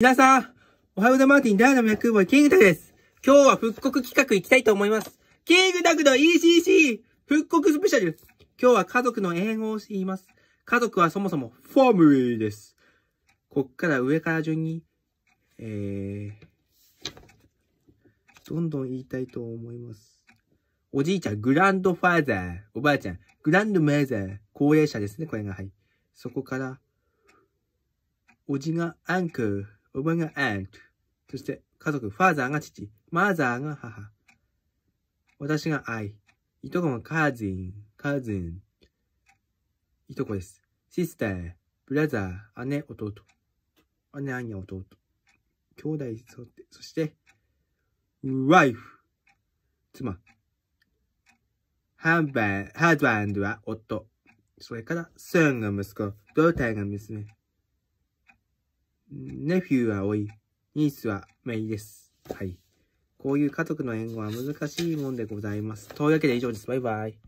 皆さん、おはようございます。ダイナミックボーイ、キングタです。今日は復刻企画いきたいと思います。キングタグの ECC! 復刻スペシャル今日は家族の英語を言います。家族はそもそもファミリーです。こっから上から順に、えー、どんどん言いたいと思います。おじいちゃん、グランドファーザー。おばあちゃん、グランドマザー。高齢者ですね、これが。はい。そこから、おじがアンクおばが aunt。そして家族、ファーザーが父、マザーが母。私が I。いとこがカーズン、カーズン。いとこです。シスター、ブラザー、姉、弟。姉、兄、弟。兄弟、そそして、ワイフ、妻。ハンバー、ハーバンドは夫。それから、ソンが息子、ドーターが娘。ネフューは多い、ニースは姪です。はい。こういう家族の援護は難しいもんでございます。というわけで以上です。バイバイ。